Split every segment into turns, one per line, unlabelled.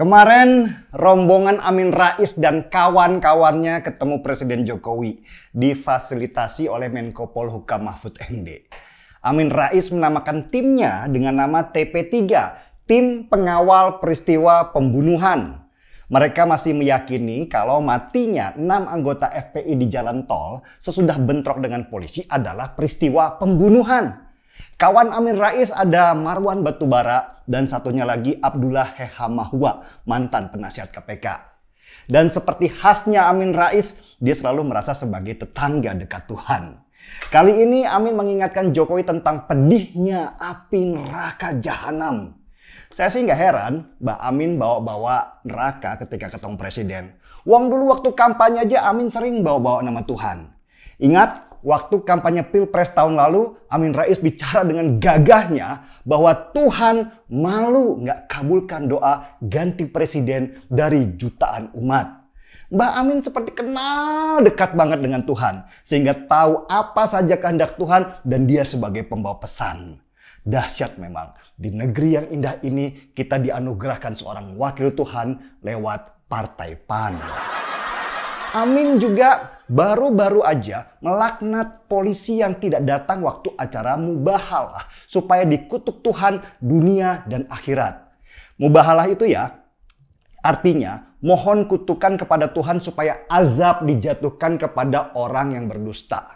Kemarin rombongan Amin Rais dan kawan-kawannya ketemu Presiden Jokowi difasilitasi oleh Menko Polhukam Mahfud MD. Amin Rais menamakan timnya dengan nama TP3, Tim Pengawal Peristiwa Pembunuhan. Mereka masih meyakini kalau matinya enam anggota FPI di jalan tol sesudah bentrok dengan polisi adalah peristiwa pembunuhan. Kawan Amin Rais ada Marwan Batubara dan satunya lagi Abdullah Hehamahua, mantan penasihat KPK. Dan seperti khasnya Amin Rais, dia selalu merasa sebagai tetangga dekat Tuhan. Kali ini Amin mengingatkan Jokowi tentang pedihnya api neraka jahanam. Saya sih nggak heran Mbak Amin bawa-bawa neraka ketika ketemu presiden. Uang dulu waktu kampanye aja Amin sering bawa-bawa nama Tuhan. Ingat, waktu kampanye Pilpres tahun lalu, Amin Rais bicara dengan gagahnya bahwa Tuhan malu nggak kabulkan doa ganti presiden dari jutaan umat. Mbak Amin seperti kenal dekat banget dengan Tuhan, sehingga tahu apa saja kehendak Tuhan dan dia sebagai pembawa pesan. Dahsyat memang, di negeri yang indah ini kita dianugerahkan seorang wakil Tuhan lewat Partai PAN. Amin juga baru-baru aja melaknat polisi yang tidak datang waktu acara mubahalah supaya dikutuk Tuhan dunia dan akhirat. Mubahalah itu ya artinya mohon kutukan kepada Tuhan supaya azab dijatuhkan kepada orang yang berdusta.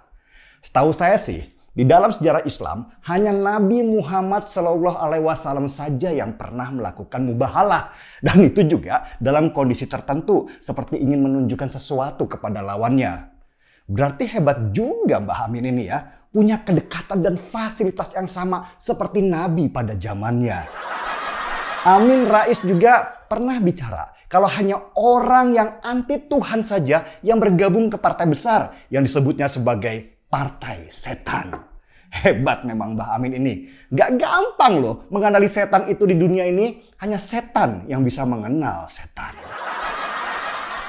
Setahu saya sih di dalam sejarah Islam, hanya Nabi Muhammad Shallallahu Alaihi Wasallam saja yang pernah melakukan mubahalah, dan itu juga dalam kondisi tertentu, seperti ingin menunjukkan sesuatu kepada lawannya. Berarti hebat juga Mbah Amin ini ya, punya kedekatan dan fasilitas yang sama seperti Nabi pada zamannya. Amin Rais juga pernah bicara kalau hanya orang yang anti Tuhan saja yang bergabung ke partai besar yang disebutnya sebagai partai setan. Hebat memang Mbah Amin ini. Gak gampang loh mengenali setan itu di dunia ini. Hanya setan yang bisa mengenal setan.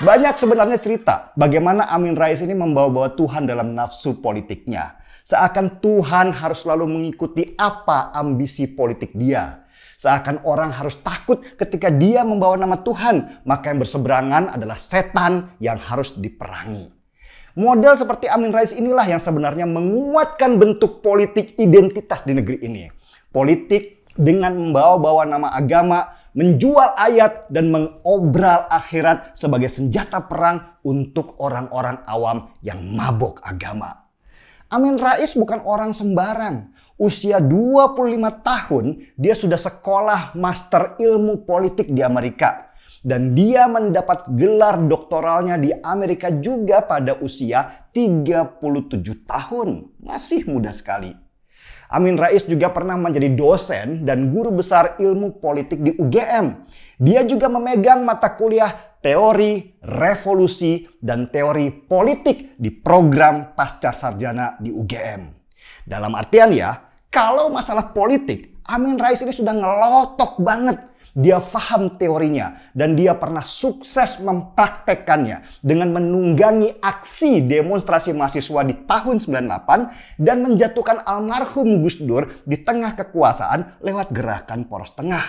Banyak sebenarnya cerita bagaimana Amin Rais ini membawa-bawa Tuhan dalam nafsu politiknya. Seakan Tuhan harus selalu mengikuti apa ambisi politik dia. Seakan orang harus takut ketika dia membawa nama Tuhan, maka yang berseberangan adalah setan yang harus diperangi. Model seperti Amin Rais inilah yang sebenarnya menguatkan bentuk politik identitas di negeri ini. Politik dengan membawa-bawa nama agama, menjual ayat, dan mengobral akhirat sebagai senjata perang untuk orang-orang awam yang mabok agama. Amin Rais bukan orang sembarang. Usia 25 tahun, dia sudah sekolah master ilmu politik di Amerika dan dia mendapat gelar doktoralnya di Amerika juga pada usia 37 tahun. Masih muda sekali. Amin Rais juga pernah menjadi dosen dan guru besar ilmu politik di UGM. Dia juga memegang mata kuliah teori revolusi dan teori politik di program pasca sarjana di UGM. Dalam artian ya, kalau masalah politik, Amin Rais ini sudah ngelotok banget dia faham teorinya dan dia pernah sukses mempraktekkannya dengan menunggangi aksi demonstrasi mahasiswa di tahun 98 dan menjatuhkan almarhum Gus Dur di tengah kekuasaan lewat gerakan poros tengah.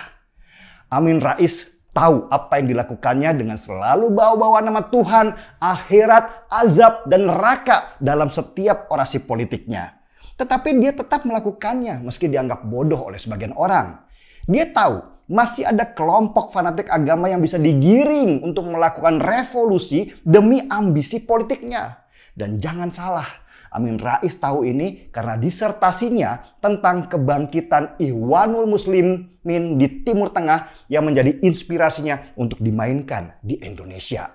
Amin Rais tahu apa yang dilakukannya dengan selalu bawa-bawa nama Tuhan, akhirat, azab, dan neraka dalam setiap orasi politiknya. Tetapi dia tetap melakukannya meski dianggap bodoh oleh sebagian orang. Dia tahu masih ada kelompok fanatik agama yang bisa digiring untuk melakukan revolusi demi ambisi politiknya. Dan jangan salah, Amin Rais tahu ini karena disertasinya tentang kebangkitan Ikhwanul Muslimin di Timur Tengah yang menjadi inspirasinya untuk dimainkan di Indonesia.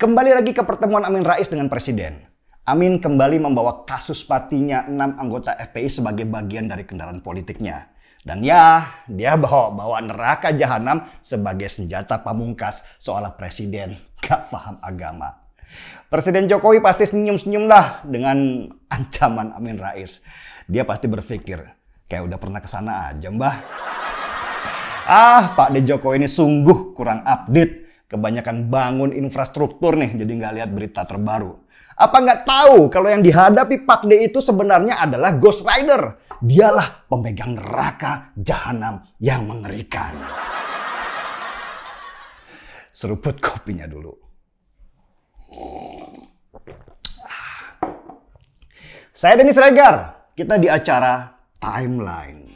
Kembali lagi ke pertemuan Amin Rais dengan Presiden. Amin kembali membawa kasus patinya enam anggota FPI sebagai bagian dari kendaraan politiknya. Dan ya, dia bawa bawa neraka jahanam sebagai senjata pamungkas seolah presiden gak paham agama. Presiden Jokowi pasti senyum-senyum lah dengan ancaman Amin Rais. Dia pasti berpikir, kayak udah pernah kesana aja mbah. Ah, Pak De Jokowi ini sungguh kurang update Kebanyakan bangun infrastruktur nih, jadi nggak lihat berita terbaru. Apa nggak tahu kalau yang dihadapi Pak D itu sebenarnya adalah Ghost Rider. Dialah pemegang neraka jahanam yang mengerikan. Seruput kopinya dulu. Ah. Saya Denis Regar. Kita di acara Timeline.